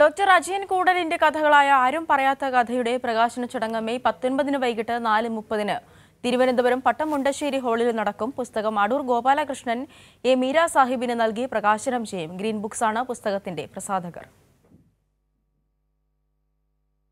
doctor Ajayan കൂടലിന്റെ കഥകളായ ആരും പറയാത്ത കഥയുടെ പ്രകാശന ചടങ്ങ് മെയ് പത്തൊൻപതിന് വൈകിട്ട് നാല് മുപ്പതിന് തിരുവനന്തപുരം മുണ്ടശ്ശേരി ഹാളിൽ നടക്കും പുസ്തകം അടൂർ ഗോപാലകൃഷ്ണൻ എ മീരാ സാഹിബിന് നൽകി പ്രകാശനം ചെയ്യും ഗ്രീൻ ബുക്സാണ് പുസ്തകത്തിന്റെ പ്രസാധകർ